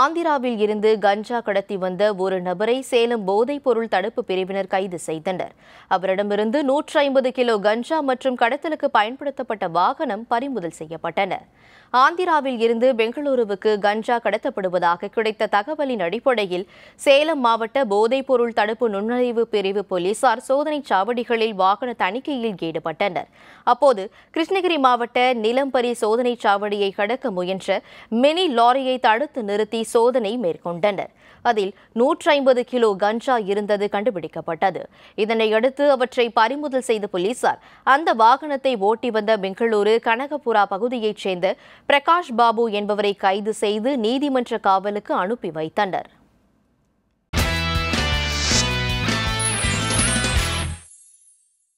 ஆந்திராவில் இருந்து கஞ்சா கடத்தி வந்த ஒரு நபரை சேலம் போதைப் பொருள் தடுப்பு பிரிவினர் கைது செய்தனர் அவரிடமிருந்து நூற்றி ஐம்பது கிலோ கஞ்சா மற்றும் கடத்தலுக்கு பயன்படுத்தப்பட்ட வாகனம் பறிமுதல் செய்யப்பட்டன ஆந்திராவில் இருந்து பெங்களூருவுக்கு கஞ்சா கடத்தப்படுவதாக கிடைத்த தகவலின் அடிப்படையில் சேலம் மாவட்ட போதைப் பொருள் தடுப்பு நுண்ணறிவு பிரிவு போலீசார் சோதனை சாவடிகளில் வாகன தணிக்கையில் ஈடுபட்டனர் அப்போது கிருஷ்ணகிரி மாவட்ட நிலம்பரி சோதனை சாவடியை கடக்க முயன்ற மினி லாரியை தடுத்து நிறுத்தி நடத்தி சோதனை மேற்கொண்டனர் அதில் நூற்றி ஐம்பது கிலோ கஞ்சா இருந்தது கண்டுபிடிக்கப்பட்டது இதனையடுத்து அவற்றை பறிமுதல் செய்த போலீசார் அந்த வாகனத்தை ஓட்டி வந்த பெங்களூரு கனகபுரா பகுதியைச் சேர்ந்த பிரகாஷ் பாபு என்பவரை கைது செய்து நீதிமன்ற காவலுக்கு அனுப்பி வைத்தனர்